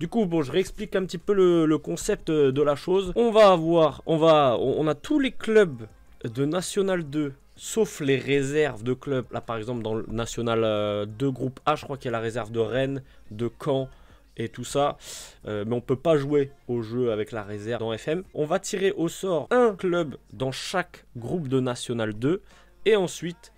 Du coup, bon, je réexplique un petit peu le, concept euh, de la chose. On va avoir, on va, on a tous les clubs de National 2 sauf les réserves de clubs. Là, par exemple, dans le National 2 euh, groupe A, je crois qu'il y a la réserve de Rennes, de Caen et tout ça. Euh, mais on peut pas jouer au jeu avec la réserve dans FM. On va tirer au sort un club dans chaque groupe de National 2. Et ensuite,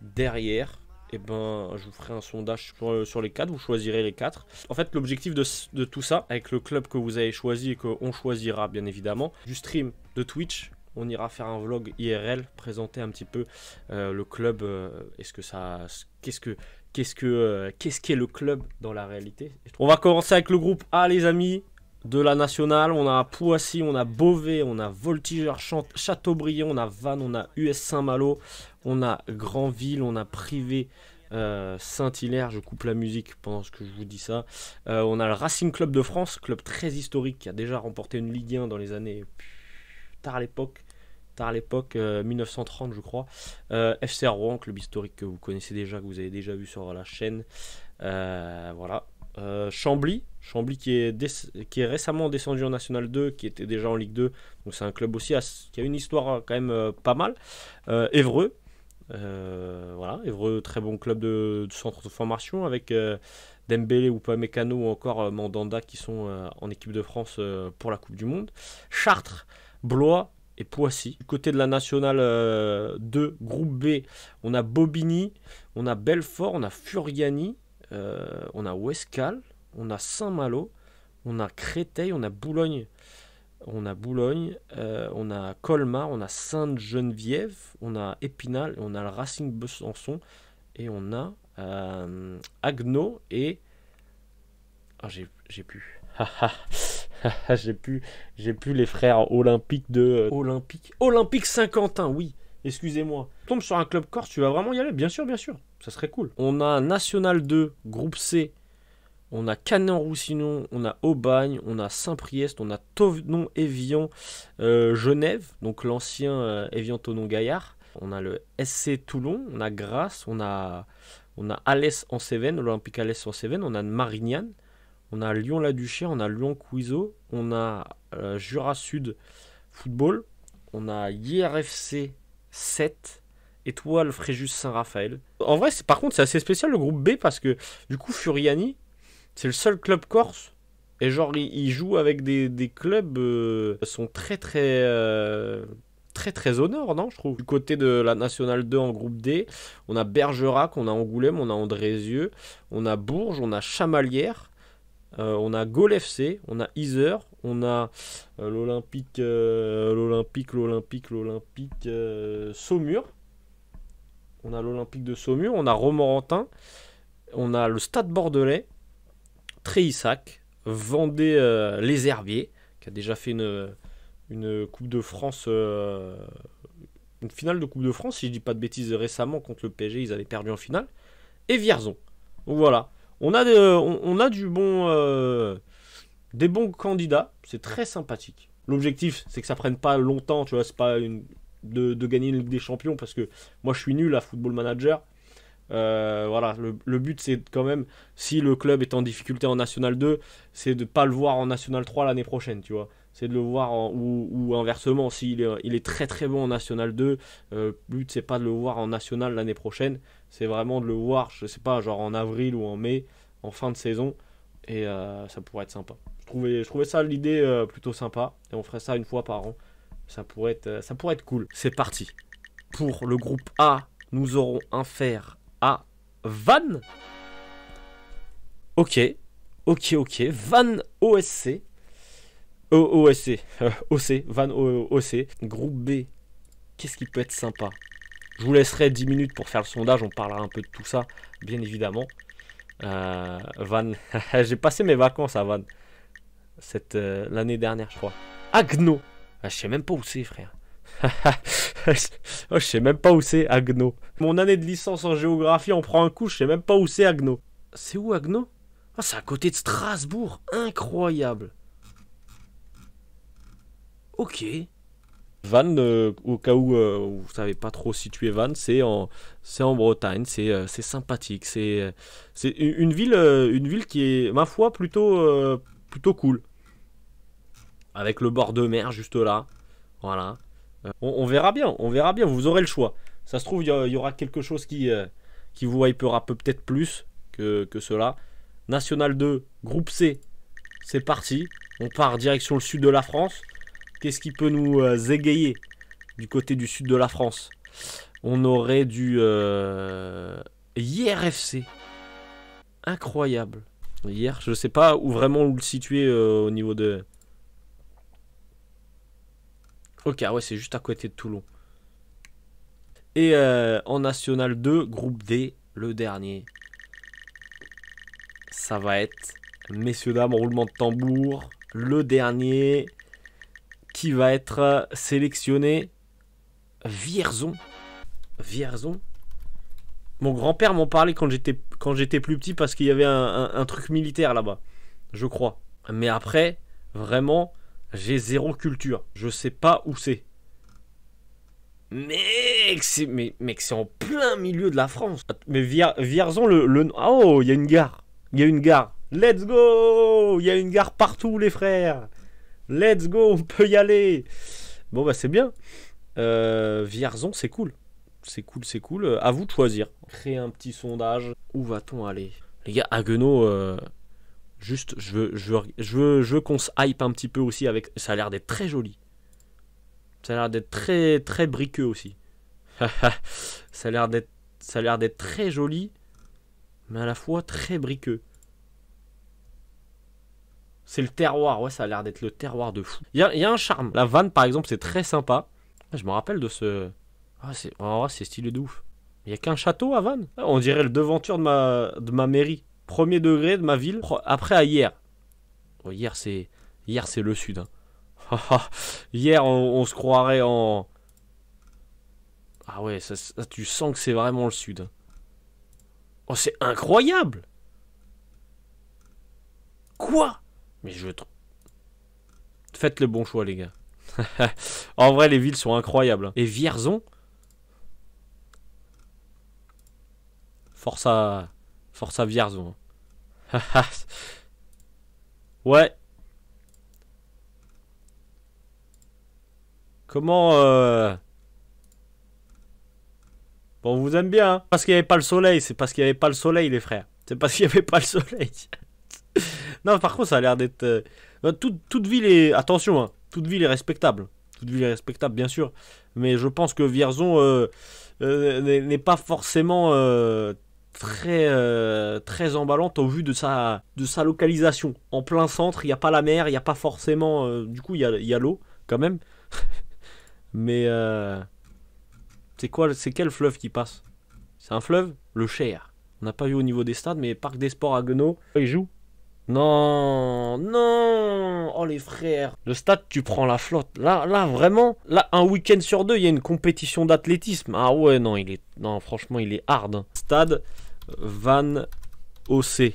derrière, et eh ben, je vous ferai un sondage euh, sur, les quatre, vous choisirez les quatre. En fait, l'objectif de, tout ça, avec le club que vous avez choisi et qu'on choisira bien évidemment, du stream de Twitch, on ira faire un vlog IRL, présenter un petit peu euh, le club, euh, est-ce que ça... Qu'est-ce que... Qu'est-ce que qu'est-ce qu'est le club dans la réalité On va commencer avec le groupe A les amis de la nationale. On a Poissy, on a Beauvais, on a Voltigeur, Châteaubriand, on a Vannes, on a US Saint-Malo, on a Grandville, on a Privé. Euh, Saint-Hilaire, je coupe la musique pendant ce que je vous dis ça. Euh, on a le Racing Club de France, club très historique qui a déjà remporté une Ligue 1 dans les années tard l'époque, tard l'époque 1930 euh, je crois. FCR Rouen, club historique que vous connaissez déjà, que vous avez déjà vu sur la chaîne. voilà. Chambly, Chambly qui est, récemment descendu en National 2, qui était déjà en Ligue 2. Donc c'est un club aussi qui a une histoire euh, quand même euh, pas mal. Euh, Évreux, voilà, Évreux, très bon club de, centre de formation avec Dembélé ou Pamecano ou encore Mandanda qui sont en équipe de France pour la Coupe du Monde. Chartres, Blois et Poissy. Du côté de la nationale 2, groupe B, on a Bobigny, on a Belfort, on a Furiani, on a Westcal on a Saint-Malo, on a Créteil, on a Boulogne, on a Boulogne, euh, on a Colmar, on a Sainte-Geneviève, on a Épinal, on a le Racing Besançon et on a euh, Agno et ah j'ai pu j'ai pu j'ai pu les frères olympiques de euh, olympique olympique Saint-Quentin oui excusez-moi tombe sur un club corse tu vas vraiment y aller bien sûr bien sûr ça serait cool on a National 2 groupe C on a Canet-en-Roussillon, on a Aubagne, on a Saint-Priest, on a tonon evian euh, Genève, donc l'ancien evian euh, tonon gaillard On a le SC Toulon, on a Grasse, on a, on a Alès en Cévennes, l'Olympique Alès en Cévennes, on a Marignane, on a Lyon-la-Duchère, on a Lyon-Couiseau, on a euh, Jura-Sud Football, on a IRFC 7, Étoile Fréjus Saint-Raphaël. En vrai, par contre, c'est assez spécial le groupe B parce que du coup, Furiani, c'est le seul club corse. Et genre, il, joue avec des, clubs euh, sont très très. Euh, très très au non Je trouve. Du côté de la Nationale 2 en groupe D, on a Bergerac, on a Angoulême, on a Andrézieux, on a Bourges, on a Chamalières, euh, on a Gaulle FC, on a Iser, on a l'Olympique, l'Olympique, l'Olympique, l'Olympique Saumur. On a l'Olympique de Saumur, on a Romorantin, on a le Stade Bordelais, Treissac, vendait euh, les Herbiers, qui a déjà fait une, euh, Coupe de France, euh, une finale de Coupe de France, si je dis pas de bêtises, récemment contre le PSG, ils avaient perdu en finale, et Vierzon. Donc voilà, on a, on, a du bon, des bons candidats, c'est très sympathique. L'objectif, c'est que ça prenne pas longtemps, tu vois, c'est pas une, de, de, gagner une Ligue des Champions, parce que moi je suis nul à Football Manager, euh, voilà, le, but c'est quand même, si le club est en difficulté en National 2, c'est de ne pas le voir en National 3 l'année prochaine, tu vois. C'est de le voir ou, inversement, s'il est, il est très très bon en National 2, euh, le but c'est pas de le voir en National l'année prochaine, c'est vraiment de le voir, je sais pas, genre en avril ou en mai, en fin de saison, et euh, ça pourrait être sympa. Je trouvais, je trouvais ça l'idée plutôt sympa, et on ferait ça une fois par an. Ça pourrait être, ça pourrait être cool. C'est parti. Pour le groupe A, nous aurons un fer ah Van. Ok, ok, ok. Van OSC. OSC. Euh, OC. Van O.S.C OC. Groupe B. Qu'est-ce qui peut être sympa Je vous laisserai 10 minutes pour faire le sondage. On parlera un peu de tout ça, bien évidemment. Euh, Van. J'ai passé mes vacances à Van. Cette euh, l'année dernière, je crois. Agno. Ah, je sais même pas où c'est, frère. oh, je sais même pas où c'est Agno. Mon année de licence en géographie, on prend un coup, je sais même pas où c'est Agno. C'est où Agno Ah, c'est à côté de Strasbourg, incroyable. Ok. Vannes, euh, au cas euh, où vous savez pas trop situer Vannes, c'est en, c'est en Bretagne, c'est, euh, c'est sympathique, c'est, c'est une ville, une ville qui est, ma foi, plutôt, plutôt cool. Avec le bord de mer juste là, voilà. Euh, on, verra bien, on verra bien, vous aurez le choix. Ça se trouve, il y, aura quelque chose qui, euh, qui vous hypera peut-être plus que, cela. National 2, groupe C, c'est parti. On part direction le sud de la France. Qu'est-ce qui peut nous euh, égayer du côté du sud de la France On aurait du IRFC. Incroyable. Hier, je ne sais pas où vraiment où le situer au niveau de, Ok, ah ouais, c'est juste à côté de Toulon. Et euh, en National 2, groupe D, le dernier. Ça va être, messieurs, dames, roulement de tambour. Le dernier qui va être euh, sélectionné. Vierzon. Vierzon. Mon grand-père m'en parlait quand j'étais, quand j'étais plus petit parce qu'il y avait un, un truc militaire là-bas. Je crois. Mais après, vraiment, j'ai zéro culture. Je sais pas où c'est. Mec, c'est mais, mec, c'est en plein milieu de la France. Mais Vierzon, le, oh, il y a une gare. Il y a une gare. Let's go Il y a une gare partout, les frères. Let's go, on peut y aller. Bon, bah c'est bien. Euh, Vierzon, c'est cool. C'est cool, c'est cool. Euh, à vous de choisir. Créer un petit sondage. Où va-t-on aller Les gars, Haguenau... Euh, Juste, je veux, je veux, je qu'on se hype un petit peu aussi avec. Ça a l'air d'être très joli. Ça a l'air d'être très, très briqueux aussi. ça a l'air d'être, ça l'air d'être très joli, mais à la fois très briqueux. C'est le terroir, ouais, ça a l'air d'être le terroir de fou. Il y, a, un charme. La vanne, par exemple, c'est très sympa. Je me rappelle de ce. Ah, oh c'est stylé de ouf. Il n'y a qu'un château à vanne On dirait le devanture de ma, de ma mairie premier degré de ma ville, après à hier. hier, c'est hier c'est le sud. Hein. hier, on, se croirait en... Ah ouais, ça, tu sens que c'est vraiment le sud. Hein. Oh, c'est incroyable Quoi Mais je... Faites le bon choix, les gars. en vrai, les villes sont incroyables. Hein. Et Vierzon Force à... Force à Vierzon. ouais. Comment... Euh, bon, on vous aime bien. Hein. parce qu'il n'y avait pas le soleil. C'est parce qu'il n'y avait pas le soleil, les frères. C'est parce qu'il n'y avait pas le soleil. non, par contre, ça a l'air d'être... Euh, euh, toute, ville est... Attention, hein, toute ville est respectable. Toute ville est respectable, bien sûr. Mais je pense que Vierzon n'est pas forcément très, euh, très emballante au vu de sa, de sa localisation. En plein centre, il n'y a pas la mer, il n'y a pas forcément. Euh, du coup, il y a, y a l'eau quand même. Mais euh, c'est quoi C'est quel fleuve qui passe C'est un fleuve Le Cher. On n'a pas vu au niveau des stades, mais Parc des Sports à Guenot, il joue. Non, non, oh les frères. Le stade, tu prends la flotte. Là, là vraiment, là un week-end sur deux, il y a une compétition d'athlétisme. Ah ouais, non, il est, non, franchement, il est hard. Hein. Stade, Van OC.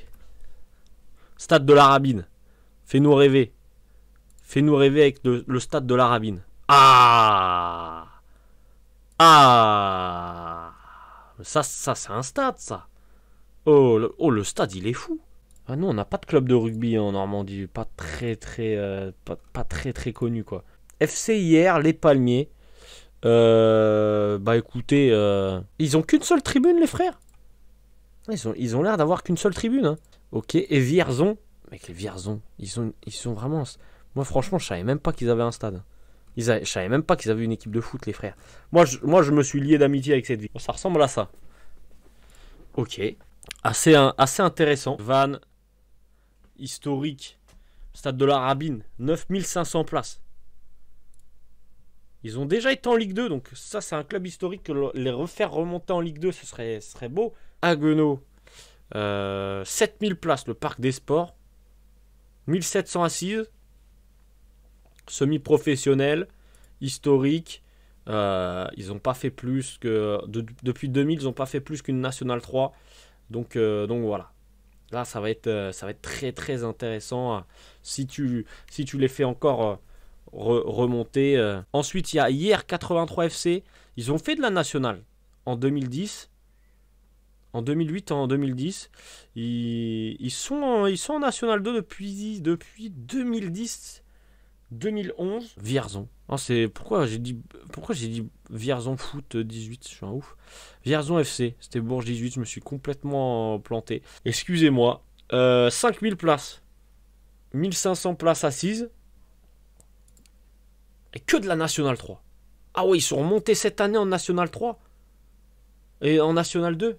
Stade de la Rabine. Fais-nous rêver. Fais-nous rêver avec le, stade de la Rabine. Ah Ah Ça, ça c'est un stade, ça. Oh le, oh, stade, il est fou. Ah non, on n'a pas de club de rugby hein, en Normandie. Pas très, très, euh, pas, très, très connu, quoi. FC hier, les Palmiers. Euh, bah écoutez, euh, ils ont qu'une seule tribune, les frères ils ont l'air d'avoir qu'une seule tribune. Hein. Ok, et Vierzon. Mec, les Vierzon, ils sont, ils sont vraiment. Moi, franchement, je savais même pas qu'ils avaient un stade. Ils Je savais même pas qu'ils avaient une équipe de foot, les frères. Moi, je, moi, je me suis lié d'amitié avec cette ville. Ça ressemble à ça. Ok. Assez, assez intéressant. Van, historique. Stade de la Rabine, 9500 places. Ils ont déjà été en Ligue 2, donc ça, c'est un club historique que les refaire remonter en Ligue 2, ce serait, ce serait beau. 7000 euh, places, le parc des sports, 1700 assises, semi-professionnel, historique. Euh, ils n'ont pas fait plus que. depuis 2000, ils n'ont pas fait plus qu'une Nationale 3. Donc, euh, donc voilà. Là, ça va, être, ça va être très très intéressant hein. si tu, si tu les fais encore remonter. Ensuite, il y a hier 83 FC. Ils ont fait de la Nationale en 2010 en 2008 en 2010. Ils, sont en, ils sont National 2 depuis, depuis 2010. 2011, Vierzon. Ah, pourquoi j'ai dit pourquoi j'ai dit Vierzon foot 18, je suis un ouf. Vierzon FC, c'était Bourges 18, je me suis complètement planté. Excusez-moi. 5000 euh, places. 1500 places assises. Et que de la National 3. Ah oui, ils sont remontés cette année en National 3 et en National 2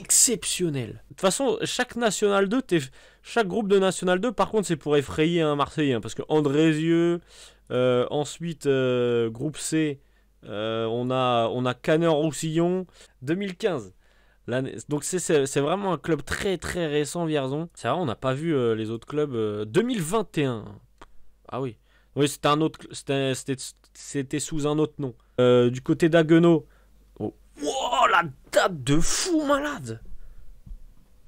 exceptionnel. De toute façon, chaque National 2, chaque groupe de National 2, par contre, c'est pour effrayer un Marseillais. Hein, parce que Andrézieux, euh, ensuite, euh, groupe C, euh, on a, on a roussillon 2015. Donc c'est vraiment un club très très récent, Vierzon. C'est vrai, on n'a pas vu les autres clubs. 2021. Ah oui. Oui, c'était un autre, c'était sous un autre nom. du côté d'Aguenau. Oh. la de fou malade.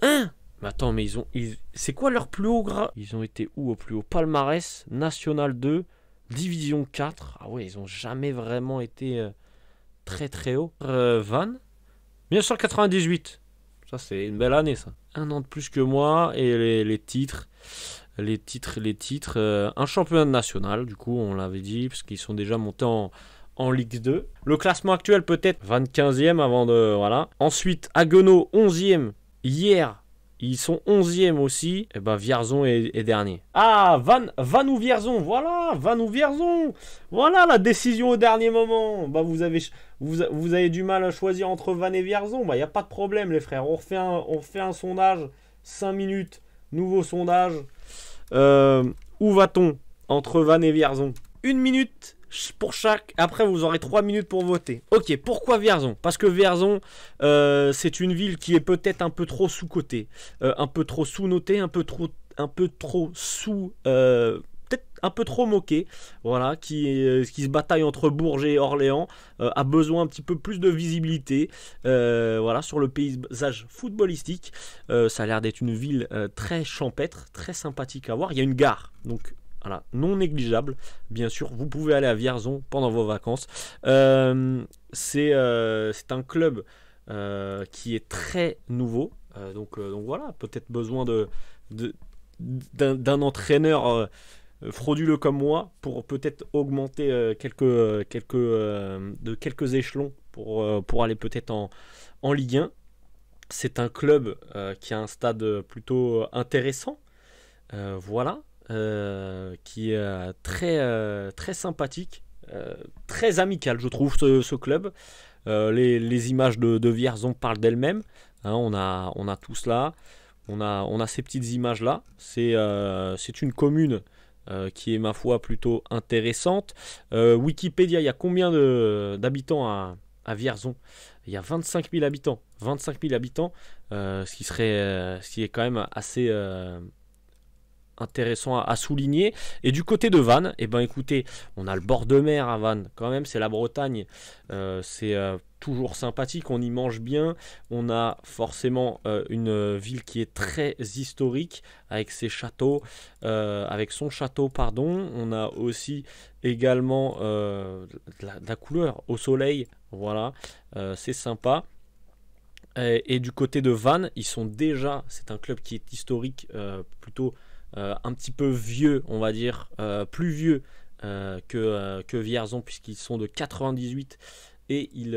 Hein Mais attends, mais ils ont. Ils, c'est quoi leur plus haut gras Ils ont été où au plus haut Palmarès, National 2, Division 4. Ah ouais, ils ont jamais vraiment été euh, très très haut. bien Van 1998. Ça, c'est une belle année, ça. Un an de plus que moi et les, titres. Les titres, les titres. Euh, un championnat national, du coup, on l'avait dit, parce qu'ils sont déjà montés en, en Ligue 2. Le classement actuel peut-être 25e avant de... Voilà. Ensuite, Haguenau 11e hier. Ils sont 11e aussi. Et eh ben Vierzon est, dernier. Ah, Van, Van ou Vierzon, voilà, Van ou Vierzon. Voilà la décision au dernier moment. Bah, vous avez, vous, avez du mal à choisir entre Van et Vierzon. il bah, n'y a pas de problème les frères. On refait un, on fait un sondage. 5 minutes. Nouveau sondage. Euh, où va-t-on entre Van et Vierzon Une minute pour chaque. Après, vous aurez 3 minutes pour voter. Ok, pourquoi Vierzon Parce que Vierzon, euh, c'est une ville qui est peut-être un peu trop sous-cotée, euh, un peu trop sous-notée, un peu trop, un peu trop sous. Euh, peut-être un peu trop moquée, voilà, qui, qui se bataille entre Bourges et Orléans, a besoin un petit peu plus de visibilité, voilà, sur le paysage footballistique. ça a l'air d'être une ville très champêtre, très sympathique à voir. Il y a une gare, donc non négligeable, bien sûr. Vous pouvez aller à Vierzon pendant vos vacances. Euh, euh, c'est un club euh, qui est très nouveau. donc, voilà, peut-être besoin d'un de, d'un entraîneur frauduleux comme moi pour peut-être augmenter quelques, quelques, de quelques échelons pour, pour aller peut-être en, en Ligue 1. C'est un club qui a un stade plutôt intéressant. voilà, euh, qui est euh, très, euh, très sympathique, très amical, je trouve, ce, club. Les, images de, Vierzon parlent d'elles-mêmes. Hein, on, a, on a tout cela. On a, on a ces petites images-là. C'est une commune qui est ma foi plutôt intéressante. Wikipédia, il y a combien d'habitants à, Vierzon Il y a 25 000 habitants. 25 000 habitants, ce, qui serait, ce qui est quand même assez, intéressant à, souligner. Et du côté de Vannes, et eh ben écoutez, on a le bord de mer à Vannes quand même, c'est la Bretagne, euh, c'est euh, toujours sympathique, on y mange bien, on a forcément euh, une ville qui est très historique avec ses châteaux, avec son château pardon, on a aussi également la, couleur au soleil, voilà, c'est sympa. Et, et, du côté de Vannes, ils sont déjà, c'est un club qui est historique plutôt euh, un petit peu vieux, on va dire, euh, plus vieux euh, que, que Vierzon, puisqu'ils sont de 98 et ils,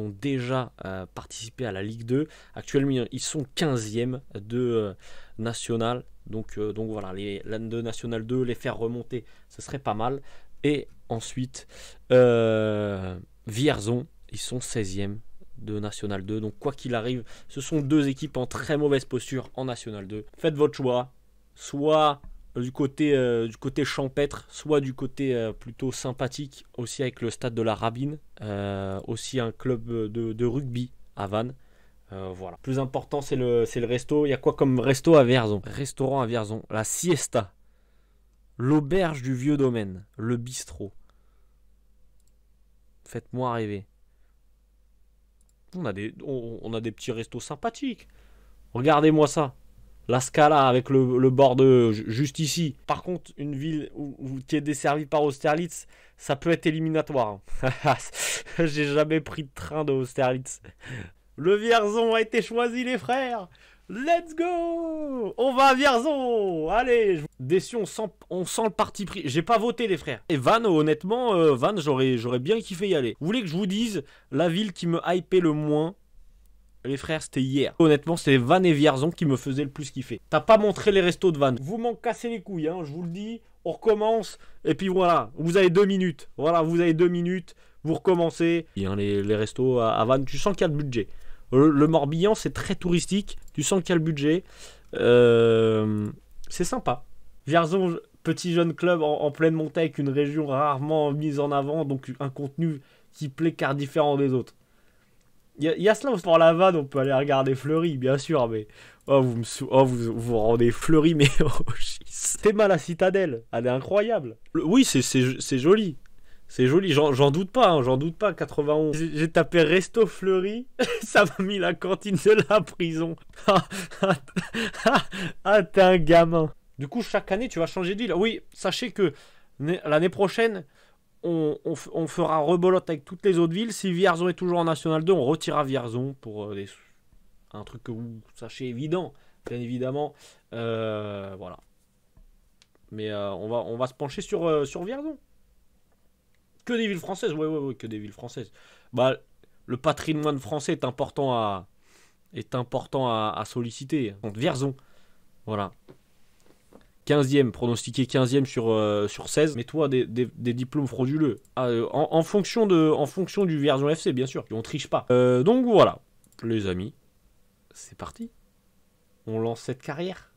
ont déjà participé à la Ligue 2. Actuellement, ils sont 15e de National. Donc, donc voilà, les de National 2, les faire remonter, ce serait pas mal. Et ensuite, Vierzon, ils sont 16e de National 2. Donc quoi qu'il arrive, ce sont deux équipes en très mauvaise posture en National 2. Faites votre choix, soit euh, du côté, euh, du côté champêtre, soit du côté euh, plutôt sympathique, aussi avec le stade de la Rabine, aussi un club de, rugby à Vannes. voilà. Plus important, c'est le, c'est le resto. Il y a quoi comme resto à Vierzon Restaurant à Vierzon. La siesta. L'auberge du vieux domaine. Le bistrot. Faites-moi rêver. On a, des, on a des petits restos sympathiques. Regardez-moi ça la Scala avec le, bord de juste ici. Par contre, une ville qui est desservie par Austerlitz, ça peut être éliminatoire. Hein. J'ai jamais pris de train de Austerlitz. Le Vierzon a été choisi, les frères. Let's go On va à Vierzon Allez je... Déçu, on sent, on sent le parti pris. J'ai pas voté, les frères. Et Van, euh, honnêtement, euh, Van, j'aurais bien kiffé y aller. Vous voulez que je vous dise la ville qui me hypait le moins les frères, c'était hier. Honnêtement, c'est Van et Vierzon qui me faisaient le plus kiffer. T'as pas montré les restos de Van. Vous m'en cassez les couilles, hein, je vous le dis. On recommence. Et puis voilà, vous avez deux minutes. Voilà, vous avez deux minutes. Vous recommencez. Hein, les, restos à, Van, tu sens qu'il y a le budget. Le, Morbihan, c'est très touristique. Tu sens qu'il y a le budget. Euh, c'est sympa. Vierzon, petit jeune club en, pleine montagne, avec une région rarement mise en avant, donc un contenu qui plaît car différent des autres cela pour la vanne, on peut aller regarder Fleury, bien sûr, mais. Oh, vous me oh, vous, vous rendez Fleury, mais. Oh, c'est mal la citadelle, elle est incroyable. Oui, c'est joli. C'est joli, j'en doute pas, hein, j'en doute pas, 91. J'ai tapé Resto Fleury, ça m'a mis la cantine de la prison. ah, t'es un gamin. Du coup, chaque année, tu vas changer de ville. Oui, sachez que l'année prochaine, on, fera rebolote avec toutes les autres villes. Si Vierzon est toujours en National 2, on retirera Vierzon pour euh, un truc que vous sachez évident, bien évidemment. Euh, voilà. Mais euh, on, va, on va se pencher sur, sur Vierzon. Que des villes françaises, oui, oui, oui, que des villes françaises. Bah, le patrimoine français est important à, est important à, à solliciter. Donc Vierzon, voilà. 15e, pronostiqué 15e sur, euh, sur 16, mais toi des, des, diplômes frauduleux. Ah, euh, en, fonction de, en fonction du version FC, bien sûr. On triche pas. Euh, donc voilà, les amis, c'est parti. On lance cette carrière.